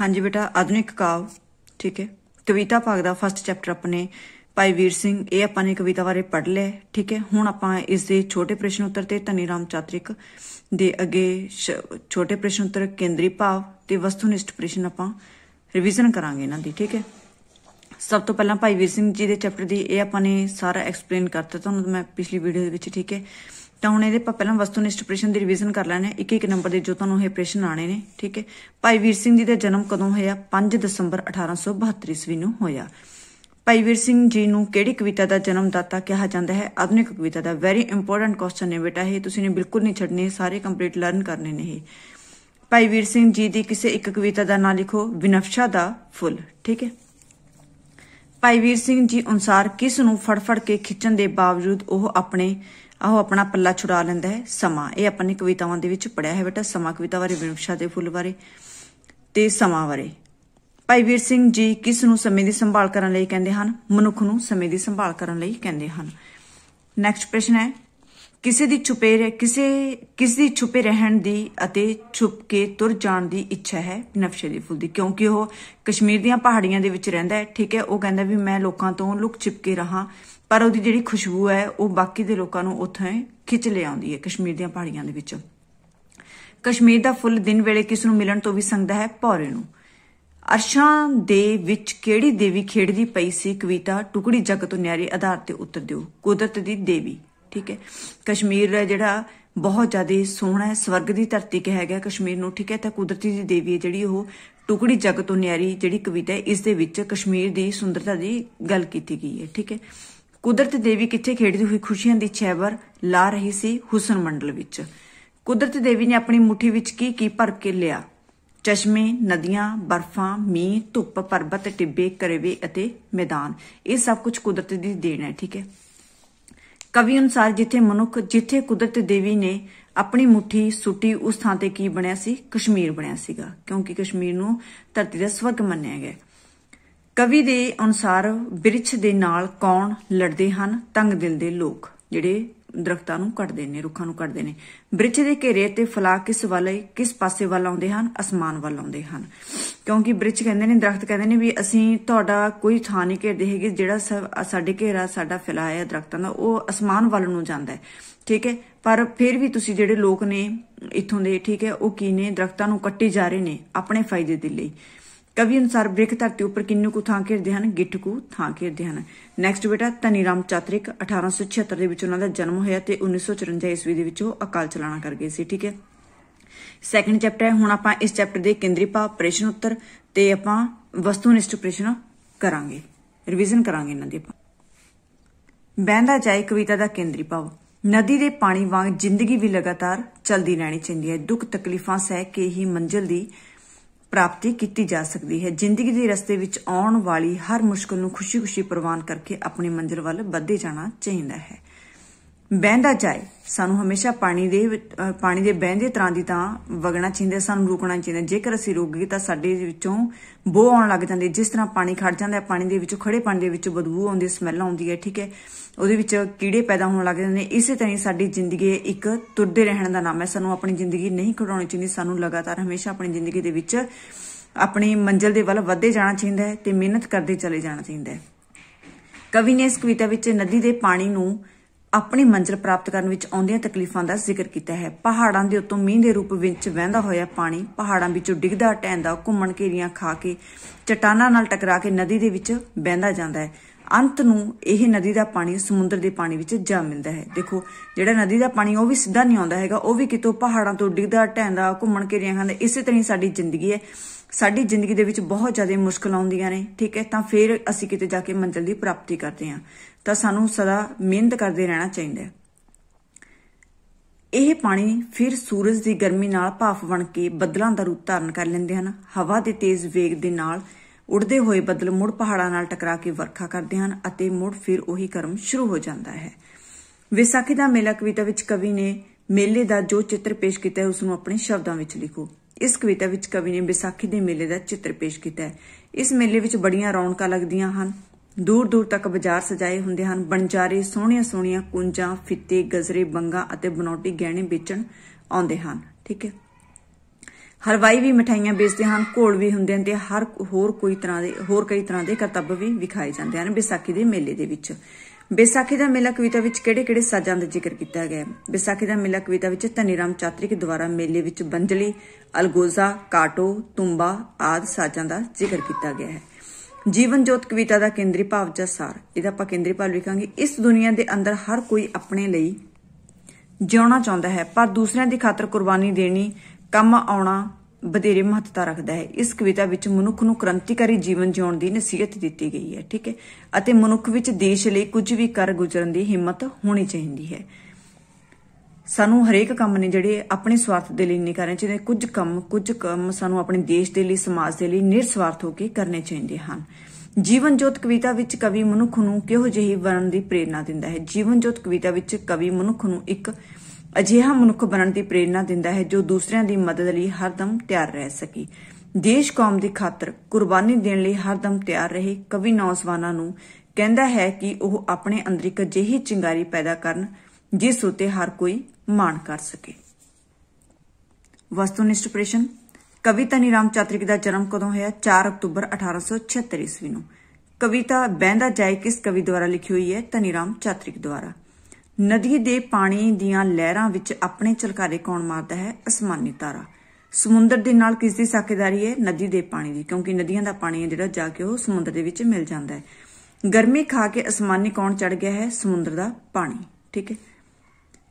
ਹਾਂਜੀ ਬੇਟਾ ਆਧੁਨਿਕ ਕਾਵ ਠੀਕ ਹੈ ਕਵਿਤਾ ਭਾਗ ਦਾ ਫਸਟ ਚੈਪਟਰ ਆਪਣੇ ਭਾਈ ਵੀਰ ਸਿੰਘ ਇਹ ਆਪਾਂ ਨੇ ਕਵਿਤਾ ਬਾਰੇ ਪੜ੍ਹ ਲਿਆ ਠੀਕ ਹੈ ਹੁਣ ਆਪਾਂ ਇਸ ਦੇ ਛੋਟੇ ਪ੍ਰਸ਼ਨ ਉੱਤਰ ਤੇ ਧਨੀ ਰਾਮ ਚਾਤ੍ਰਿਕ ਦੇ ਅੱਗੇ ਛੋਟੇ ਪ੍ਰਸ਼ਨ ਉੱਤਰ ਕੇਂਦਰੀ ਭਾਵ ਤੇ ਵਸਤੂਨਿਸ਼ਟ ਪ੍ਰਸ਼ਨ ਆਪਾਂ ਰਿਵੀਜ਼ਨ ਕਰਾਂਗੇ ਇਹਨਾਂ ਦੀ ਠੀਕ ਹੈ ਸਭ ਤੋਂ ਪਹਿਲਾਂ ਭਾਈ ਵੀਰ ਸਿੰਘ ਜੀ ਦੇ ਚੈਪਟਰ ਦੀ ਇਹ ਆਪਾਂ ਨੇ ਸਾਰਾ ਐਕਸਪਲੇਨ ਕਰਤਾ ਤੁਹਾਨੂੰ ਮੈਂ ਪਿਛਲੀ ਵੀਡੀਓ ਦੇ ਵਿੱਚ ਠੀਕ ਹੈ ਤਾਂ ਹੁਣ ਇਹਦੇ ਆਪਾਂ ਪਹਿਲਾਂ ਨਿਸ਼ਟ ਪ੍ਰਸ਼ਨ ਦੀ ਰਿਵੀਜ਼ਨ ਕਰ ਲੈਣੇ ਇੱਕ ਇੱਕ ਨੰਬਰ ਦੇ ਜੋ ਤੁਹਾਨੂੰ ਇਹ ਪ੍ਰਸ਼ਨ ਆਣੇ ਨੇ ਠੀਕ ਹੈ ਭਾਈ ਵੀਰ ਸਿੰਘ ਜੀ ਦਾ ਜਨਮ ਕਦੋਂ ਹੋਇਆ 5 ਦਸੰਬਰ 1872 ਈਸਵੀ ਨੂੰ ਹੋਇਆ ਭਾਈ ਵੀਰ ਸਿੰਘ ਜੀ ਨੂੰ ਕਿਹੜੀ ਕਵਿਤਾ ਦਾ ਜਨਮ ਦਾਤਾ ਕਿਹਾ ਜਾਂਦਾ ਹੈ ਆਧੁਨਿਕ ਕਵਿਤਾ ਦਾ ਵੈਰੀ ਇੰਪੋਰਟੈਂਟ ਕੁਐਸਚਨ ਹੈ ਬੇਟਾ ਇਹ ਤੁਸੀਂ ਨੇ ਬਿਲਕੁਲ ਨਹੀਂ ਛੱਡਨੇ ਸਾਰੇ ਕੰਪਲੀਟ ਲਰਨ ਕਰਨੇ ਨੇ ਇਹ ਭਾਈ ਵੀਰ ਸਿੰਘ ਜੀ ਦੀ ਕਿਸੇ ਇੱਕ ਕਵਿਤਾ ਦਾ ਨਾਂ ਲਿਖੋ ਵਿਨਫਸ਼ਾ ਦਾ ਫੁੱਲ ਠੀਕ ਹੈ ਭਾਈ ਵੀਰ ਸਿੰਘ ਜੀ ਅਨੁਸਾਰ ਕਿਸ ਨੂੰ ਫੜਫੜ ਕੇ ਖਿੱਚਣ ਦੇ ਬਾਵਜੂਦ ਉਹ ਆਪਣੇ ਆਹੋ ਆਪਣਾ ਪੱਲਾ ਛੁਡਾ ਲੈਂਦਾ ਹੈ ਸਮਾਂ ਇਹ ਆਪਾਂ ਨੇ ਕਵਿਤਾਵਾਂ ਦੇ ਵਿੱਚ ਪੜਿਆ ਹੈ ਬੇਟਾ ਸਮਾਂ ਕਵਿਤਾ ਬਾਰੇ ਵਿਰਖਸ਼ਾ ਦੇ ਫੁੱਲ ਬਾਰੇ ਤੇ ਸਮਾਂ ਬਾਰੇ ਭਾਈ ਵੀਰ ਸਿੰਘ ਜੀ ਕਿਸ ਨੂੰ ਸਮੇਂ ਦੀ ਸੰਭਾਲ ਕਰਨ ਲਈ ਕਹਿੰਦੇ ਹਨ ਮਨੁੱਖ ਨੂੰ ਸਮੇਂ ਦੀ ਸੰਭਾਲ ਕਰਨ ਲਈ ਕਹਿੰਦੇ ਹਨ ਨੈਕਸਟ ਪ੍ਰਸ਼ਨ ਹੈ ਕਿਸੇ ਦੀ ਛੁਪੇ ਰਹਿ ਕਿਸੇ ਕਿਸ ਦੀ ਛੁਪੇ ਰਹਿਣ ਦੀ ਅਤੇ ਛੁਪ ਕੇ ਤੁਰ ਜਾਣ ਦੀ ਇੱਛਾ ਹੈ ਨਫਸ਼ੇ ਦੀ ਫੁੱਲ ਦੀ ਕਿਉਂਕਿ ਉਹ ਕਸ਼ਮੀਰ ਦੀਆਂ ਪਹਾੜੀਆਂ ਦੇ ਵਿੱਚ ਰਹਿੰਦਾ ਹੈ ਠੀਕ ਹੈ ਉਹ ਕਹਿੰਦਾ ਵੀ ਮੈਂ ਲੋਕਾਂ ਤੋਂ ਲੁਕ ਛਿਪ ਕੇ ਰਹਾ ਪਰ ਉਹਦੀ ਜਿਹੜੀ ਖੁਸ਼ਬੂ ਹੈ ਉਹ ਬਾਕੀ ਦੇ ਲੋਕਾਂ ਨੂੰ ਉੱਥੇ ਖਿੱਚ ਲਿਆਉਂਦੀ ਹੈ ਕਸ਼ਮੀਰ ਦੀਆਂ ਪਹਾੜੀਆਂ ਦੇ ਵਿੱਚ ਕਸ਼ਮੀਰ ਦਾ ਫੁੱਲ ਦਿਨ ਵੇਲੇ ਕਿਸ ਨੂੰ ਮਿਲਣ ਤੋਂ ਵੀ ਸੰਗਦਾ ਹੈ ਭੌਰੇ ਨੂੰ ਅਰਸ਼ਾਂ ਦੇ ਵਿੱਚ ਕਿਹੜੀ ਦੇਵੀ ਖੇਡਦੀ ਪਈ ਸੀ ਕਵਿਤਾ ਟੁਕੜੀ ਜਗਤ ਤੋਂ ਨਿਆਰੇ ਆਧਾਰ ਤੇ ਉੱਤਰ ਦਿਓ ਕੁਦਰਤ ਦੀ ਦੇਵੀ ਠੀਕ ਹੈ ਕਸ਼ਮੀਰ ਹੈ ਜਿਹੜਾ ਬਹੁਤ ਜ਼ਿਆਦਾ ਸੋਹਣਾ ਹੈ ਸਵਰਗ ਦੀ ਧਰਤੀ ਕਿਹਾ ਗਿਆ ਕਸ਼ਮੀਰ ਨੂੰ ਠੀਕ ਹੈ ਤਾਂ ਕੁਦਰਤੀ ਦੀ ਦੇਵੀ ਹੈ ਜਿਹੜੀ ਉਹ ਟੁਕੜੀ ਜਗ ਤੋਂ ਨਿਆਰੀ ਜਿਹੜੀ ਕਵਿਤਾ ਹੈ ਇਸ ਦੇ ਵਿੱਚ ਕਸ਼ਮੀਰ ਦੀ ਸੁੰਦਰਤਾ ਦੀ ਗੱਲ ਕੀਤੀ ਗਈ ਹੈ ਠੀਕ ਹੈ ਕੁਦਰਤ ਦੇਵੀ ਕਿੱਥੇ ਖੇਡਦੀ ਹੋਈ ਖੁਸ਼ੀਆਂ ਦੀ ਛੇਵਰ ਲਾ ਰਹੀ ਸੀ ਹੁਸਨ ਮੰਡਲ ਵਿੱਚ ਕੁਦਰਤ ਦੇਵੀ ਨੇ ਆਪਣੀ ਮੁਠੀ ਵਿੱਚ ਕੀ ਕੀ ਭਰ ਕੇ ਲਿਆ ਚਸ਼ਮੇ ਨਦੀਆਂ ਬਰਫਾਂ ਮੀਂਹ ਧੁੱਪ ਪਰਬਤ ਟਿੱਬੇ ਕਰੇਵੇ ਅਤੇ ਮੈਦਾਨ ਇਹ ਸਭ ਕੁਝ ਕੁਦਰਤ ਦੀ ਦੇਣ ਹੈ ਠੀਕ ਹੈ ਕਵੀ ਅਨੁਸਾਰ ਜਿੱਥੇ ਮਨੁੱਖ ਜਿੱਥੇ ਕੁਦਰਤ ਦੇਵੀ ਨੇ ਆਪਣੀ ਮੁਠੀ ਸੁੱਟੀ ਉਸ ਥਾਂ ਤੇ ਕੀ ਬਣਿਆ ਸੀ ਕਸ਼ਮੀਰ ਬਣਿਆ ਸੀਗਾ ਕਿਉਂਕਿ ਕਸ਼ਮੀਰ ਨੂੰ ਧਰਤੀ ਦਾ ਸਵਰਗ ਮੰਨਿਆ ਗਿਆ ਕਵੀ ਦੇ ਅਨੁਸਾਰ ਬਿਰਛ ਦੇ ਨਾਲ ਕੌਣ ਲੜਦੇ ਹਨ ਤੰਗ ਦਿਲ ਦੇ ਲੋਕ ਜਿਹੜੇ ਦਰਖਤਾਂ ਨੂੰ ਕੱਟਦੇ ਨੇ ਰੁੱਖਾਂ ਨੂੰ ਕੱਟਦੇ ਨੇ ਬ੍ਰਿਜ ਦੇ ਘੇਰੇ ਤੇ ਫਲਾ ਕਿਸ ਵੱਲ ਕਿਸ ਪਾਸੇ ਵੱਲ ਆਉਂਦੇ ਹਨ ਅਸਮਾਨ ਵੱਲ ਆਉਂਦੇ ਹਨ ਕਿਉਂਕਿ ਬ੍ਰਿਜ ਕਹਿੰਦੇ ਨੇ ਦਰਖਤ ਕਹਿੰਦੇ ਨੇ ਵੀ ਅਸੀਂ ਤੁਹਾਡਾ ਕੋਈ ਥਾਂ ਨਹੀਂ ਘੇਰਦੇ ਹੈਗੇ ਜਿਹੜਾ ਸਾਡੇ ਘੇਰਾ ਸਾਡਾ ਫਲਾ ਹੈ ਦਰਖਤਾਂ ਦਾ ਉਹ ਅਸਮਾਨ ਵੱਲ ਨੂੰ ਜਾਂਦਾ ਹੈ ਠੀਕ ਹੈ ਪਰ ਫਿਰ ਵੀ ਤੁਸੀਂ ਜਿਹੜੇ ਲੋਕ ਨੇ ਇੱਥੋਂ ਦੇ ਠੀਕ ਹੈ ਉਹ ਕੀ ਨੇ ਦਰਖਤਾਂ ਨੂੰ ਕੱਟੀ ਜਾ ਰਹੇ ਨੇ ਆਪਣੇ ਫਾਇਦੇ ਦੇ ਲਈ ਕਵੀ ਅਨੁਸਾਰ ਬ੍ਰਿਕ ਧਰਤੀ ਉੱਪਰ ਕਿੰਨੂ ਕੁ ਥਾਂ ਘੇਰਦੇ ਹਨ ਗਿੱਟਕੂ ਥਾਂ ਘੇਰਦੇ ਹਨ ਨੈਕਸਟ ਬੇਟਾ ਤਨੀਰਾਮ ਚਾਤ੍ਰਿਕ 1876 ਦੇ ਵਿੱਚ ਉਹਨਾਂ ਦਾ ਜਨਮ ਹੋਇਆ ਤੇ 1954 ਈਸਵੀ ਦੇ ਵਿੱਚ ਉਹ ਅਕਾਲ ਚਲਾਣਾ ਕਰ ਗਏ ਸੀ ਠੀਕ ਹੈ ਸੈਕੰਡ ਚੈਪਟਰ ਹੈ ਹੁਣ ਆਪਾਂ ਇਸ ਚੈਪਟਰ ਦੇ ਕੇਂਦਰੀ ਭਾਵ ਪ੍ਰਸ਼ਨ ਉੱਤਰ ਤੇ ਆਪਾਂ ਵਸਤੂਨਿਸ਼ਟ ਪ੍ਰਸ਼ਨ ਕਰਾਂਗੇ ਰਿਵੀਜ਼ਨ ਕਰਾਂਗੇ ਇਹਨਾਂ ਦੇ ਆਪਾਂ ਬਹਿੰਦਾ ਜਾਏ ਕਵਿਤਾ ਦਾ ਕੇਂਦਰੀ ਭਾਵ ਨਦੀ ਦੇ ਪਾਣੀ ਵਾਂਗ ਜ਼ਿੰਦਗੀ ਵੀ ਲਗਾਤਾਰ ਚਲਦੀ ਰਹਿਣੀ ਚਾਹੀਦੀ ਹੈ ਦੁੱਖ ਤਕਲੀਫਾਂ ਸਹਿ ਕੇ ਹੀ ਮੰਜ਼ਿਲ ਦੀ ਪ੍ਰਾਪਤੀ ਕੀਤੀ ਜਾ ਸਕਦੀ ਹੈ ਜ਼ਿੰਦਗੀ ਦੇ ਰਸਤੇ ਵਿੱਚ ਆਉਣ ਵਾਲੀ ਹਰ ਮੁਸ਼ਕਲ ਨੂੰ ਖੁਸ਼ੀ-ਖੁਸ਼ੀ ਪ੍ਰਵਾਨ ਕਰਕੇ ਆਪਣੀ ਮੰਜ਼ਿਲ ਵੱਲ ਵਧੇ ਜਾਣਾ ਚਾਹੀਦਾ ਹੈ ਬਹਿੰਦਾ ਜਾਏ ਸਾਨੂੰ ਹਮੇਸ਼ਾ ਪਾਣੀ ਦੇ ਪਾਣੀ ਦੇ ਬਹਿੰਦੇ ਤਰ੍ਹਾਂ ਦੀ ਤਾਂ ਵਗਣਾ ਚਾਹੀਦਾ ਸਾਨੂੰ ਰੁਕਣਾ ਚਾਹੀਦਾ ਜੇਕਰ ਅਸੀਂ ਰੁਕ ਗਏ ਤਾਂ ਸਾਡੇ ਵਿੱਚੋਂ ਬੋ ਆਉਣ ਲੱਗ ਜਾਂਦੇ ਜਿਸ ਤਰ੍ਹਾਂ ਪਾਣੀ ਖੜ ਜਾਂਦਾ ਹੈ ਪਾਣੀ ਦੇ ਵਿੱਚੋਂ ਖੜੇ ਪਾਣੀ ਦੇ ਵਿੱਚੋਂ ਬਦਬੂ ਆਉਂਦੀ ਹੈ ਸਮੈਲ ਆਉਂਦੀ ਹੈ ਠੀਕ ਹੈ ਉਹਦੇ ਵਿੱਚ ਕੀੜੇ ਪੈਦਾ ਹੋਣ ਲੱਗ ਜਾਂਦੇ ਨੇ ਇਸੇ ਤਰ੍ਹਾਂ ਸਾਡੀ ਜ਼ਿੰਦਗੀ ਇੱਕ ਤੁਰਦੇ ਰਹਿਣ ਦਾ ਨਾਮ ਹੈ ਸਾਨੂੰ ਆਪਣੀ ਜ਼ਿੰਦਗੀ ਨਹੀਂ ਘੜਾਉਣੀ ਚਾਹੀਦੀ ਸਾਨੂੰ ਲਗਾਤਾਰ ਹਮੇਸ਼ਾ ਆਪਣੀ ਜ਼ਿੰਦਗੀ ਦੇ ਵਿੱਚ ਆਪਣੀ ਮੰਜ਼ਿਲ ਦੇ ਵੱਲ ਵਧਦੇ ਜਾਣਾ ਚਾਹੀਦਾ ਹੈ ਤੇ ਮਿਹਨਤ ਕਰਦੇ ਚਲੇ ਜਾਣਾ ਚਾਹੀਦਾ ਹੈ ਕਵੀ ਨੇ ਇਸ ਕਵਿਤਾ ਵਿੱਚ ਨਦੀ ਦੇ ਪਾਣੀ ਨੂੰ ਆਪਣੀ ਮੰਜ਼ਿਲ ਪ੍ਰਾਪਤ ਕਰਨ ਵਿੱਚ ਆਉਂਦੀਆਂ ਤਕਲੀਫਾਂ ਦਾ ਜ਼ਿਕਰ ਕੀਤਾ ਹੈ ਪਹਾੜਾਂ ਦੇ ਉੱਤੋਂ ਮੀਂਹ ਦੇ ਰੂਪ ਵਿੱਚ ਵਹਿੰਦਾ ਹੋਇਆ ਪਾਣੀ ਪਹਾੜਾਂ ਵਿੱਚੋਂ ਡਿੱਗਦਾ ਟੈਂਦਾ ਘੁੰਮਣ ਘੇਰੀਆਂ ਖਾ ਕੇ ਚਟਾਨਾਂ ਨਾਲ ਟਕਰਾ ਕੇ ਨਦੀ ਦੇ ਵਿੱਚ ਵਹਿੰਦਾ ਜਾਂਦਾ ਹੈ ਅੰਤ ਨੂੰ ਇਹ ਨਦੀ ਦਾ ਪਾਣੀ ਸਮੁੰਦਰ ਦੇ ਪਾਣੀ ਵਿੱਚ ਜਾ ਮਿਲਦਾ ਹੈ ਦੇਖੋ ਜਿਹੜਾ ਨਦੀ ਦਾ ਪਾਣੀ ਉਹ ਵੀ ਸਿੱਧਾ ਨਹੀਂ ਆਉਂਦਾ ਹੈਗਾ ਉਹ ਵੀ ਕਿਤੋਂ ਪਹਾੜਾਂ ਤੋਂ ਡਿੱਗਦਾ ਟੈਂਦਾ ਘੁੰਮਣ ਘੇਰੀਆਂ ਖਾਂਦਾ ਇਸੇ ਤਰ੍ਹਾਂ ਸਾਡੀ ਜ਼ਿੰਦਗੀ ਹੈ ਸਾਡੀ ਜ਼ਿੰਦਗੀ ਦੇ ਵਿੱਚ ਬਹੁਤ ਜ਼ਿਆਦਾ ਮੁਸ਼ਕਲ ਆਉਂਦੀਆਂ ਨੇ ਠੀਕ ਹੈ ਤਾਂ ਫਿਰ ਅਸੀਂ ਕਿਤੇ ਜਾ ਕੇ ਮੰਜ਼ਿਲ ਦੀ ਪ੍ਰਾਪਤੀ ਕਰਦੇ ਹਾਂ ਤਾਂ ਸਾਨੂੰ ਸਦਾ ਮਿਹਨਤ ਕਰਦੇ ਰਹਿਣਾ ਚਾਹੀਦਾ ਹੈ ਇਹ ਪਾਣੀ ਫਿਰ ਸੂਰਜ ਦੀ ਗਰਮੀ ਨਾਲ ਭਾਫ ਬਣ ਕੇ ਬੱਦਲਾਂ ਦਾ ਰੂਪ ਧਾਰਨ ਕਰ ਲੈਂਦੇ ਹਨ ਹਵਾ ਦੇ ਤੇਜ਼ ਵੇਗ ਦੇ ਨਾਲ ਉੱਡਦੇ ਹੋਏ ਬੱਦਲ ਮੁੜ ਪਹਾੜਾਂ ਨਾਲ ਟਕਰਾ ਕੇ ਵਰਖਾ ਕਰਦੇ ਹਨ ਅਤੇ ਮੁੜ ਫਿਰ ਉਹੀ ਕਰਮ ਸ਼ੁਰੂ ਹੋ ਜਾਂਦਾ ਹੈ ਵਿਸਾਖੀ ਦਾ ਮੇਲਾ ਕਵਿਤਾ ਵਿੱਚ ਕਵੀ ਨੇ ਮੇਲੇ ਦਾ ਜੋ ਚਿੱਤਰ ਪੇਸ਼ ਕੀਤਾ ਹੈ ਉਸ ਨੂੰ ਆਪਣੇ ਸ਼ਬਦਾਂ ਵਿੱਚ ਲਿਖੋ ਇਸ ਕਵਿਤਾ ਵਿੱਚ ਕਵੀ ਨੇ ਵਿਸਾਖੀ ਦੇ ਮੇਲੇ ਦਾ ਚਿੱਤਰ ਪੇਸ਼ ਕੀਤਾ ਹੈ ਇਸ ਮੇਲੇ ਵਿੱਚ ਬੜੀਆਂ ਰੌਣਕਾਂ ਲੱਗਦੀਆਂ ਹਨ ਦੂਰ ਦੂਰ ਤੱਕ ਬਾਜ਼ਾਰ ਸਜਾਏ ਹੁੰਦੇ ਹਨ ਬਣਜਾਰੇ ਸੋਹਣੀਆਂ ਸੋਹਣੀਆਂ ਕੁੰਜਾਂ ਫਿੱਤੇ ਗਜ਼ਰੇ ਬੰਗਾ ਅਤੇ ਬਨੌਟੀ ਗਹਿਣੇ ਵੇਚਣ ਆਉਂਦੇ ਹਨ ਠੀਕ ਹੈ ਹਰਵਾਈ ਵੀ ਮਠਾਈਆਂ ਵੇਚਦੇ ਹਨ ਘੋੜ ਵੀ ਹੁੰਦੇ ਹਨ ਤੇ ਹਰ ਹੋਰ ਕੋਈ ਤਰ੍ਹਾਂ ਦੇ ਹੋਰ ਕਈ ਤਰ੍ਹਾਂ ਦੇ ਕਰਤੱਬ ਵੀ ਵਿਖਾਏ ਜਾਂਦੇ ਹਨ ਵਿਸਾਖੀ ਦੇ ਮੇਲੇ ਦੇ ਵਿੱਚ ਵਿਸਾਖੀ ਦਾ ਮੇਲਾ ਕਵਿਤਾ ਵਿੱਚ ਕਿਹੜੇ-ਕਿਹੜੇ ਸਾਜ਼ਾਂ ਦਾ ਜ਼ਿਕਰ ਕੀਤਾ ਗਿਆ ਹੈ ਵਿਸਾਖੀ ਦਾ ਮੇਲਾ ਕਵਿਤਾ ਵਿੱਚ ਧਨੀਰਾਮ ਚਾਤਰੀ ਦੇ ਦੁਆਰਾ ਮੇਲੇ ਵਿੱਚ ਬੰਜਲੀ ਅਲਗੋਜ਼ਾ ਕਾਟੋ ਤੁੰਬਾ ਆਦ ਸਾਜ਼ਾਂ ਦਾ ਜ਼ਿਕਰ ਕੀਤਾ ਗਿਆ ਹੈ ਜੀਵਨ ਜੋਤ ਕਵਿਤਾ ਦਾ ਕੇਂਦਰੀ ਭਾਵ ਜਾਂ ਸਾਰ ਇਹਦਾ ਆਪਾਂ ਕੇਂਦਰੀ ਭਾਵ ਲਿਖਾਂਗੇ ਇਸ ਦੁਨੀਆ ਦੇ ਅੰਦਰ ਹਰ ਕੋਈ ਆਪਣੇ ਲਈ ਜਿਉਣਾ ਚਾਹੁੰਦਾ ਹੈ ਪਰ ਦੂਸਰਿਆਂ ਦੀ ਖਾਤਰ ਕੁਰਬਾਨੀ ਦੇਣੀ ਕੰਮ ਆਉਣਾ ਬਧੇਰੇ ਮਹੱਤਤਾ ਰੱਖਦਾ ਹੈ ਇਸ ਕਵਿਤਾ ਵਿੱਚ ਮਨੁੱਖ ਨੂੰ ਕ੍ਰਾਂਤੀਕਾਰੀ ਜੀਵਨ ਜਿਉਣ ਦੀ ਨਸੀਹਤ ਦਿੱਤੀ ਗਈ ਹੈ ਠੀਕ ਹੈ ਅਤੇ ਮਨੁੱਖ ਵਿੱਚ ਦੇਸ਼ ਲਈ ਕੁਝ ਵੀ ਕਰ ਗੁਜ਼ਰਨ ਦੀ ਹਿੰਮਤ ਹੋਣੀ ਚਾਹੀਦੀ ਹੈ ਸਾਨੂੰ ਹਰੇਕ ਕੰਮ ਨੇ ਜਿਹੜੇ ਆਪਣੇ ਸਵਾਰਥ ਦੇ ਲਈ ਨਹੀਂ ਕਰਨੇ ਚਾਹੀਦੇ ਕੁਝ ਕੰਮ ਕੁਝ ਕੰਮ ਸਾਨੂੰ ਆਪਣੇ ਦੇਸ਼ ਦੇ ਲਈ ਸਮਾਜ ਦੇ ਲਈ ਨਿਰਸਵਾਰਥ ਹੋ ਕੇ ਕਰਨੇ ਚਾਹੀਦੇ ਹਨ ਜੀਵਨ ਜੋਤ ਕਵਿਤਾ ਵਿੱਚ ਕਵੀ ਮਨੁੱਖ ਨੂੰ ਕਿਹੋ ਜਿਹੀ ਬਣਨ ਦੀ ਪ੍ਰੇਰਣਾ ਦਿੰਦਾ ਹੈ ਜੀਵਨ ਜੋਤ ਕਵਿਤਾ ਵਿੱਚ ਕਵੀ ਮਨੁੱਖ ਨੂੰ ਇੱਕ ਅਜਿਹਾ ਮਨੁੱਖ ਬਣਨ ਦੀ ਪ੍ਰੇਰਣਾ ਦਿੰਦਾ ਹੈ ਜੋ ਦੂਸਰਿਆਂ ਦੀ ਮਦਦ ਲਈ ਹਰਦਮ ਤਿਆਰ ਰਹਿ ਸਕੇ ਦੇਸ਼ ਕੌਮ ਦੀ ਖਾਤਰ ਕੁਰਬਾਨੀ ਦੇਣ ਲਈ ਹਰਦਮ ਤਿਆਰ ਰਹੇ ਕਵੀ ਨੌਜਵਾਨਾਂ ਨੂੰ ਕਹਿੰਦਾ ਹੈ ਕਿ ਉਹ ਆਪਣੇ ਅੰਦਰ ਇੱਕ ਅਜਿਹੀ ਚਿੰਗਾਰੀ ਪੈਦਾ ਕਰਨ ਜਿਸ ਉਤੇ ਹਰ ਕੋਈ ਮਾਣ ਕਰ ਸਕੇ ਵਸਤੂਨਿਸ਼ਟ ਪ੍ਰਸ਼ਨ ਕਵਿਤਾ ਨਿਰਾਮ ਚਾਤ੍ਰਿਕ ਦਾ ਜਨਮ ਕਦੋਂ ਹੋਇਆ 4 ਅਕਤੂਬਰ 1876 ਈਸਵੀ ਨੂੰ ਕਵਿਤਾ ਬਹਿੰਦਾ ਜਾਏ ਕਿਸ ਕਵੀ ਦੁਆਰਾ ਲਿਖੀ ਹੋਈ ਹੈ ਤਨੀਰਾਮ ਚਾਤ੍ਰਿਕ ਦੁਆਰਾ ਨਦੀ ਦੇ ਪਾਣੀ ਦੀਆਂ ਲਹਿਰਾਂ ਵਿੱਚ ਆਪਣੇ ਚਲਕਾਰੇ ਕੌਣ ਮਾਰਦਾ ਹੈ ਅਸਮਾਨੀ ਤਾਰਾ ਸਮੁੰਦਰ ਦੇ ਨਾਲ ਕਿਸ ਦੀ ਸਾਕੇਦਾਰੀ ਹੈ ਨਦੀ ਦੇ ਪਾਣੀ ਦੀ ਕਿਉਂਕਿ ਨਦੀਆਂ ਦਾ ਪਾਣੀ ਹੈ ਜਿਹੜਾ ਜਾ ਕੇ ਉਹ ਸਮੁੰਦਰ ਦੇ ਵਿੱਚ ਮਿਲ ਜਾਂਦਾ ਹੈ ਗਰਮੀ ਖਾ ਕੇ ਅਸਮਾਨੀ ਕੌਣ ਚੜ ਗਿਆ ਹੈ ਸਮੁੰਦਰ ਦਾ ਪਾਣੀ ਠੀਕ ਹੈ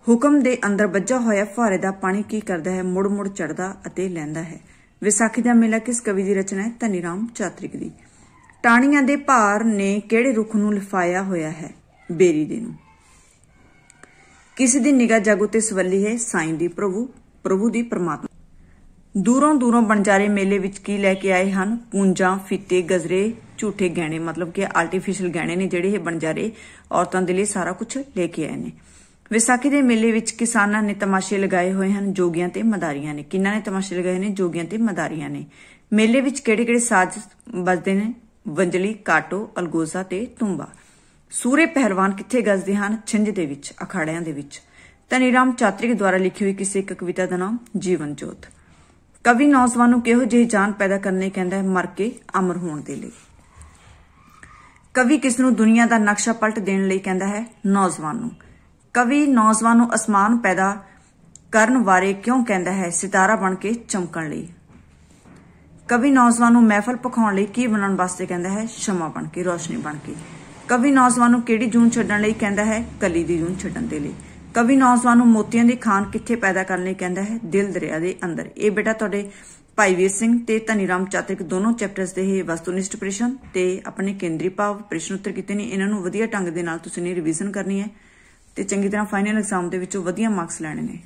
ਹੁਕਮ ਦੇ ਅੰਦਰ ਵੱਜਾ ਹੋਇਆ ਫੁਹਾਰੇ ਦਾ ਪਾਣੀ ਕੀ ਕਰਦਾ ਹੈ ਮੁੜ ਮੁੜ ਚੜਦਾ ਅਤੇ ਲੈਂਦਾ ਹੈ ਵਿਸਾਖੀ ਦਾ ਮੇਲਾ ਕਿਸ ਕਵੀ ਦੀ ਰਚਨਾ ਹੈ ਧਨੀ ਰਾਮ ਚਾਤ੍ਰਿਕ ਦੀ ਟਾਣੀਆਂ ਦੇ ਭਾਰ ਨੇ ਕਿਹੜੇ ਰੁੱਖ ਨੂੰ ਲਫਾਇਆ ਹੋਇਆ ਹੈ ਬੇਰੀ ਦੇ ਨੂੰ ਕਿਸ ਦੀ ਨਿਗਾ ਜਾਗੋ ਤੇ ਸਵੱਲੀ ਹੈ ਸਾਈਂ ਦੀ ਪ੍ਰਭੂ ਪ੍ਰਭੂ ਦੀ ਪਰਮਾਤਮਾ ਦੂਰੋਂ ਦੂਰੋਂ ਬਣਜਾਰੇ ਮੇਲੇ ਵਿੱਚ ਕੀ ਲੈ ਕੇ ਆਏ ਹਨ ਪੂੰਜਾਂ ਫਿੱਤੇ ਗਜ਼ਰੇ ਝੂਠੇ ਗਹਿਣੇ ਮਤਲਬ ਕਿ ਆਰਟੀਫੀਸ਼ੀਅਲ ਗਹਿਣੇ ਨੇ ਜਿਹੜੇ ਇਹ ਬਣਜਾਰੇ ਔਰਤਾਂ ਦੇ ਲਈ ਸਾਰਾ ਕੁਝ ਲੈ ਕੇ ਆਏ ਨੇ ਵਿਸਾਖੀ ਦੇ ਮੇਲੇ ਵਿੱਚ ਕਿਸਾਨਾਂ ਨੇ ਤਮਾਸ਼ੇ ਲਗਾਏ ਹੋਏ ਹਨ ਜੋਗੀਆਂ ਤੇ ਮਦਾਰੀਆਂ ਨੇ ਕਿੰਨਾਂ ਨੇ ਤਮਾਸ਼ੇ ਲਗਾਏ ਨੇ ਜੋਗੀਆਂ ਤੇ ਮਦਾਰੀਆਂ ਨੇ ਮੇਲੇ ਵਿੱਚ ਕਿਹੜੇ-ਕਿਹੜੇ ਸਾਜ਼ ਵੱਜਦੇ ਨੇ ਵੰਜਲੀ ਕਾਟੋ ਅਲਗੋਜ਼ਾ ਤੇ ਤੁੰਬਾ ਸੂਰੇ ਪਹਿਰਵਾਨ ਕਿੱਥੇ ਗੱਜਦੇ ਹਨ ਛਿੰਝ ਦੇ ਵਿੱਚ ਅਖਾੜਿਆਂ ਦੇ ਵਿੱਚ ਤਨੀਰਾਮ ਚਾਤ੍ਰਿਕ ਦੁਆਰਾ ਲਿਖੀ ਹੋਈ ਕਿਸੇ ਇੱਕ ਕਵਿਤਾ ਦਾ ਨਾਮ ਜੀਵਨ ਜੋਤ ਕਵੀ ਨੌਜਵਾਨ ਨੂੰ ਕਿਹੋ ਜਿਹੀ ਜਾਨ ਪੈਦਾ ਕਰਨੇ ਕਹਿੰਦਾ ਹੈ ਮਰ ਕੇ ਅਮਰ ਹੋਣ ਦੇ ਲਈ ਕਵੀ ਕਿਸ ਨੂੰ ਦੁਨੀਆ ਦਾ ਨਕਸ਼ਾ ਪਲਟ ਦੇਣ ਲਈ ਕਹਿੰਦਾ ਹੈ ਨੌਜਵਾਨ ਨੂੰ ਕਵੀ ਨੌਜਵਾਨ ਨੂੰ ਅਸਮਾਨ ਪੈਦਾ ਕਰਨ ਬਾਰੇ ਕਿਉਂ ਕਹਿੰਦਾ ਹੈ ਸਿਤਾਰਾ ਬਣ ਕੇ ਚਮਕਣ ਲਈ ਕਵੀ ਨੌਜਵਾਨ ਨੂੰ ਮਹਿਫਲ ਪਖਾਉਣ ਲਈ ਕੀ ਬਣਨ ਵਾਸਤੇ ਕਹਿੰਦਾ ਹੈ ਸ਼ਮਾ ਬਣ ਕੇ ਰੋਸ਼ਨੀ ਬਣ ਕੇ ਕਵੀ ਨੌਜਵਾਨ ਨੂੰ ਕਿਹੜੀ ਜੂਨ ਛੱਡਣ ਲਈ ਕਹਿੰਦਾ ਹੈ ਕਲੀ ਦੀ ਜੂਨ ਛੱਡਣ ਦੇ ਲਈ ਕਵੀ ਨੌਜਵਾਨ ਨੂੰ ਮੋਤੀਆਂ ਦੀ ਖਾਨ ਕਿੱਥੇ ਪੈਦਾ ਕਰਨ ਲਈ ਕਹਿੰਦਾ ਹੈ ਦਿਲ ਦਰਿਆ ਦੇ ਅੰਦਰ ਇਹ ਬੇਟਾ ਤੁਹਾਡੇ ਭਾਈ ਵੀਰ ਸਿੰਘ ਤੇ ਧਨੀਰਾਮ ਚਾਤ੍ਰਿਕ ਦੋਨੋਂ ਚੈਪਟਰਸ ਦੇ ਇਹ ਵਸਤੂਨਿਸ਼ਟ ਪ੍ਰਸ਼ਨ ਤੇ ਆਪਣੇ ਕੇਂਦਰੀ ਭਾਵ ਪ੍ਰਸ਼ਨ ਉੱਤਰ ਕੀਤੇ ਨੇ ਇਹਨਾਂ ਨੂੰ ਵਧੀਆ ਢੰਗ ਦੇ ਨਾਲ ਤੁਸੀਂ ਨੇ ਰਿਵੀਜ਼ਨ ਕਰਨੀ ਹੈ ਤੇ ਚੰਗੀ ਤਰ੍ਹਾਂ ਫਾਈਨਲ ਐਗਜ਼ਾਮ ਦੇ ਵਿੱਚੋਂ ਵਧੀਆ ਮਾਰਕਸ ਲੈਣੇ ਨੇ